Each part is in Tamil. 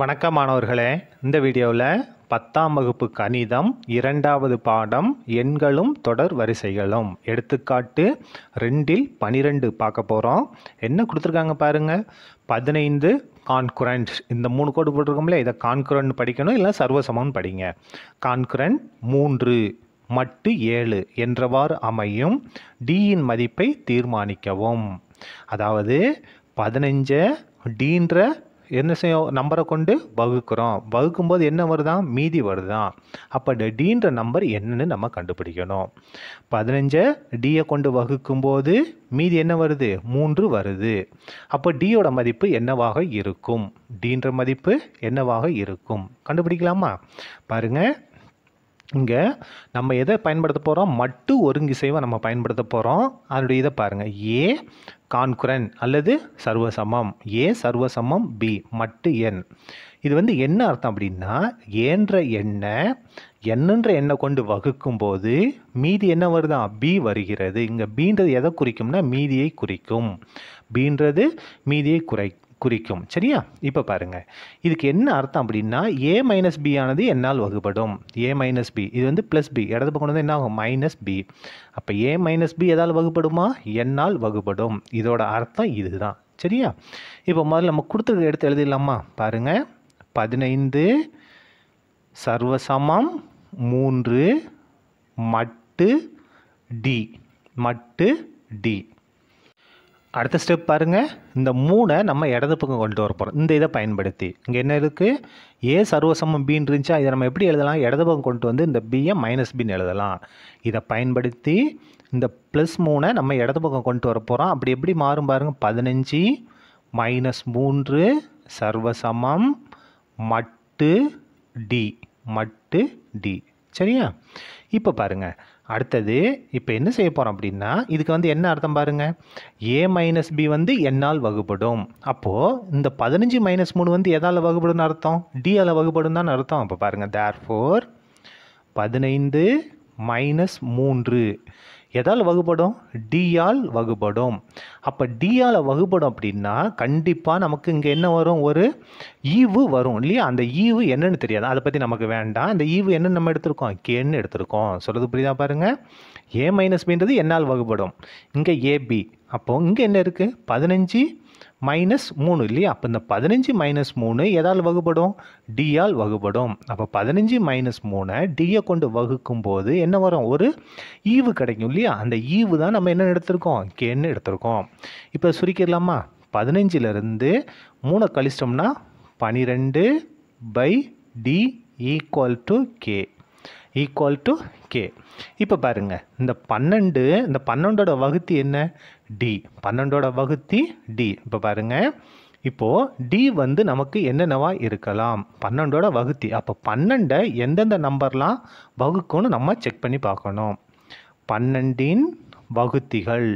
வணக்கம் மாணவர்களே இந்த வீடியோவில் பத்தாம் வகுப்பு கணிதம் இரண்டாவது பாடம் எண்களும் தொடர் வரிசைகளும் எடுத்துக்காட்டு ரெண்டில் பனிரெண்டு பார்க்க போகிறோம் என்ன கொடுத்துருக்காங்க பாருங்கள் பதினைந்து கான்குரண்ட் இந்த மூணு கோடு போட்டிருக்கோம்ல இதை கான்குரண்ட் படிக்கணும் இல்லை சர்வசமம்னு படிங்க கான்குரண்ட் மூன்று மட்டு ஏழு என்றவாறு அமையும் டியின் மதிப்பை தீர்மானிக்கவும் அதாவது பதினைஞ்ச டீன்ற என்ன செய்யும் நம்பரை கொண்டு வகுக்கிறோம் வகுக்கும்போது என்ன வருதான் மீதி வருதான் அப்போ இந்த டீன்ற நம்பர் என்னன்னு நம்ம கண்டுபிடிக்கணும் பதினஞ்சை டியை கொண்டு வகுக்கும்போது மீதி என்ன வருது மூன்று வருது அப்போ டியோட மதிப்பு என்னவாக இருக்கும் டீன்ற மதிப்பு என்னவாக இருக்கும் கண்டுபிடிக்கலாமா பாருங்கள் இங்கே நம்ம எதை பயன்படுத்த போகிறோம் மட்டு ஒருங்கிசைவை நம்ம பயன்படுத்த போகிறோம் அதனுடைய இதை பாருங்கள் ஏ கான்குரன் அல்லது சர்வசமம் ஏ சர்வசமம் பி மட்டு எண் இது வந்து என்ன அர்த்தம் அப்படின்னா ஏன்ற எண்ணை என்னன்ற எண்ணை கொண்டு வகுக்கும் போது மீதி என்ன வருதான் பி வருகிறது இங்கே பீன்றது எதை குறிக்கும்னா மீதியை குறிக்கும் பீன்றது மீதியை குறை குறிக்கும் சரியா இப்போ பாருங்கள் இதுக்கு என்ன அர்த்தம் அப்படின்னா ஏ மைனஸ் பி ஆனது என்னால் வகுப்படும் ஏ மைனஸ் பி இது வந்து ப்ளஸ் பி இடது பக்கம் வந்து என்ன ஆகும் மைனஸ் பி அப்போ ஏ மைனஸ் பி எதால் வகுப்படுமா என்னால் வகுப்படும் இதோட அர்த்தம் இதுதான் சரியா இப்போ முதல்ல நம்ம கொடுத்துருக்க எடுத்து எழுதிடலாமா பாருங்கள் பதினைந்து சர்வசமம் மூன்று மட்டு டி மட்டு டி அடுத்த ஸ்டெப் பாருங்கள் இந்த மூணை நம்ம இடது பக்கம் கொண்டு வர போகிறோம் இந்த இதை பயன்படுத்தி இங்கே என்ன இருக்குது ஏ சர்வசமம் பின்னு இருந்துச்சா இதை நம்ம எப்படி எழுதலாம் இடது பக்கம் கொண்டு வந்து இந்த பியை மைனஸ் பின்னு எழுதலாம் இதை பயன்படுத்தி இந்த ப்ளஸ் மூணை நம்ம இடது பக்கம் கொண்டு வர போகிறோம் அப்படி எப்படி மாறும் பாருங்கள் பதினஞ்சு மைனஸ் மூன்று சர்வசமம் மட்டு டி மட்டு டி சரியா இப்போ பாருங்கள் அடுத்தது இப்போ என்ன செய்ய போகிறோம் அப்படின்னா இதுக்கு வந்து என்ன அர்த்தம் பாருங்கள் ஏ மைனஸ் பி வந்து என்னால் வகுப்படும் அப்போது இந்த பதினஞ்சு மைனஸ் மூணு வந்து எதால் வகுப்படும் அர்த்தம் டியால் வகுப்படும் தான் அர்த்தம் இப்போ பாருங்கள் தேர் ஃபோர் பதினைந்து மைனஸ் மூன்று எதால் வகுப்படும் டியால் வகுப்படும் அப்போ டியால் வகுப்படும் அப்படின்னா கண்டிப்பாக நமக்கு இங்கே என்ன வரும் ஒரு ஈவு வரும் இல்லையா அந்த ஈவு என்னன்னு தெரியாது அதை பற்றி நமக்கு வேண்டாம் அந்த ஈவு என்ன நம்ம எடுத்திருக்கோம் கேன்னு எடுத்திருக்கோம் சொல்கிறது புரியுதா பாருங்கள் ஏ மைனஸ் பின்றது என்னால் வகுப்படும் இங்கே ஏபி அப்போது இங்கே என்ன இருக்குது பதினஞ்சு மைனஸ் மூணு இல்லையா அப்போ இந்த பதினஞ்சு மைனஸ் மூணு எதால் வகுப்படும் டியால் வகுப்படும் அப்போ பதினஞ்சு மைனஸ் மூணை டியை கொண்டு வகுக்கும் போது என்ன வரும் ஒரு ஈவு கிடைக்கும் இல்லையா அந்த ஈவு தான் நம்ம என்ன எடுத்திருக்கோம் கேன்னு எடுத்திருக்கோம் இப்போ சுருக்கிடலாமா பதினஞ்சிலிருந்து மூணை கழிச்சிட்டோம்னா பனிரெண்டு by d equal to k equal to k இப்போ பாருங்கள் இந்த பன்னெண்டு இந்த பன்னெண்டோட வகுத்து என்ன டி பன்னெண்டோட வகுத்தி டி இப்போ பாருங்கள் இப்போது டி வந்து நமக்கு என்னென்னவாக இருக்கலாம் பன்னெண்டோட வகுத்தி அப்போ பன்னெண்டை எந்தெந்த நம்பர்லாம் வகுக்கும்னு நம்ம செக் பண்ணி பார்க்கணும் பன்னெண்டின் வகுத்திகள்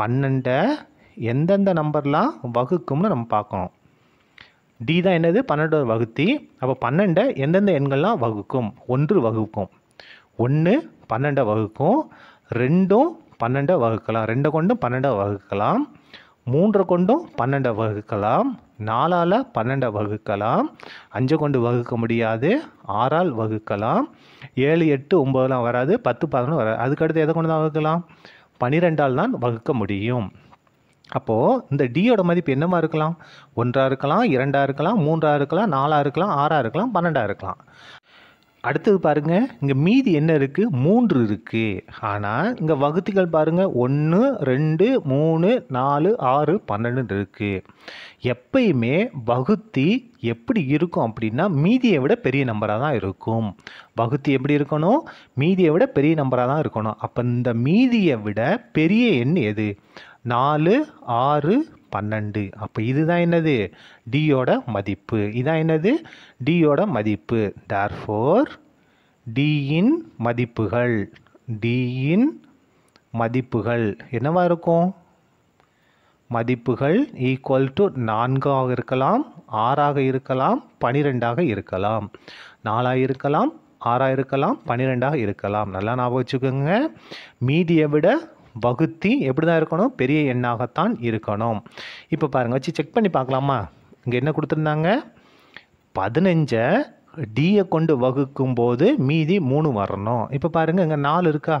பன்னெண்டை எந்தெந்த நம்பர்லாம் வகுக்கும்னு நம்ம பார்க்கணும் டி தான் என்னது பன்னெண்டோட வகுத்தி அப்போ பன்னெண்டை எந்தெந்த எண்கள்லாம் வகுக்கும் ஒன்று வகுக்கும் ஒன்று பன்னெண்டை வகுக்கும் ரெண்டும் பன்னெண்டை வகுக்கலாம் ரெண்டை கொண்டும் பன்னெண்டை வகுக்கலாம் மூன்று கொண்டும் பன்னெண்டை வகுக்கலாம் நாலால் பன்னெண்டை வகுக்கலாம் அஞ்சை கொண்டு வகுக்க முடியாது ஆறால் வகுக்கலாம் ஏழு எட்டு ஒம்பதுலாம் வராது பத்து பதினொன்று வராது அதுக்கடுத்து எதை கொண்டு தான் வகுக்கலாம் பன்னிரெண்டால் தான் வகுக்க முடியும் அப்போது இந்த டியோட மதிப்பு என்னமா இருக்கலாம் ஒன்றாக இருக்கலாம் இரண்டாக இருக்கலாம் மூன்றாக இருக்கலாம் நாலாக இருக்கலாம் ஆறாக இருக்கலாம் பன்னெண்டாக இருக்கலாம் அடுத்தது பாருங்கள் இங்கே மீதி என்ன இருக்குது மூன்று இருக்குது ஆனால் இங்கே வகுத்திகள் பாருங்கள் ஒன்று ரெண்டு மூணு நாலு ஆறு பன்னெண்டு இருக்குது எப்பயுமே வகுத்தி எப்படி இருக்கும் அப்படின்னா மீதியை விட பெரிய நம்பராக தான் இருக்கும் வகுத்தி எப்படி இருக்கணும் மீதியை விட பெரிய நம்பராக தான் இருக்கணும் அப்போ இந்த மீதியை விட பெரிய எண் எது நாலு ஆறு பன்னெண்டு அப்போ இதுதான் என்னது டியோட மதிப்பு இதான் என்னது டியோட மதிப்பு தேர்ஃபோர் டியின் மதிப்புகள் டியின் மதிப்புகள் என்னவாக இருக்கும் மதிப்புகள் ஈக்குவல் டு நான்காக இருக்கலாம் ஆறாக இருக்கலாம் பனிரெண்டாக இருக்கலாம் நாலாக இருக்கலாம் ஆறாக இருக்கலாம் பன்னிரெண்டாக இருக்கலாம் நல்லா ஞாபகம் வச்சுக்கோங்க மீதியை விட வகுத்தி எப்படி தான் இருக்கணும் பெரிய எண்ணாகத்தான் இருக்கணும் இப்போ பாருங்கள் வச்சு செக் பண்ணி பார்க்கலாமா இங்கே என்ன கொடுத்துருந்தாங்க பதினஞ்சை டியை கொண்டு வகுக்கும் போது மீதி மூணு வரணும் இப்போ பாருங்கள் இங்கே நாலு இருக்கா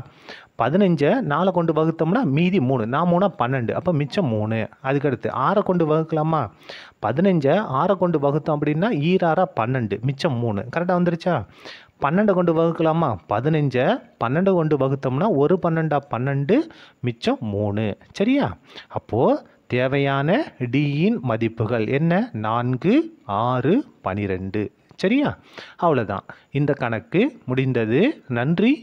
பதினஞ்சை நாலை கொண்டு வகுத்தோம்னா மீதி மூணு நான் மூணா பன்னெண்டு அப்போ மிச்சம் மூணு அதுக்கடுத்து ஆறை கொண்டு வகுக்கலாமா பதினஞ்சை ஆறை கொண்டு வகுத்தோம் அப்படின்னா ஈராறா பன்னெண்டு மிச்சம் மூணு கரெக்டாக வந்துருச்சா பன்னெண்டு கொண்டு வகுக்கலாமா பதினஞ்சை பன்னெண்டு கொண்டு வகுத்தோம்னா ஒரு பன்னெண்டா பன்னெண்டு மிச்சம் மூணு சரியா அப்போது தேவையான டியின் மதிப்புகள் என்ன நான்கு ஆறு பனிரெண்டு சரியா அவ்வளோதான் இந்த கணக்கு முடிந்தது நன்றி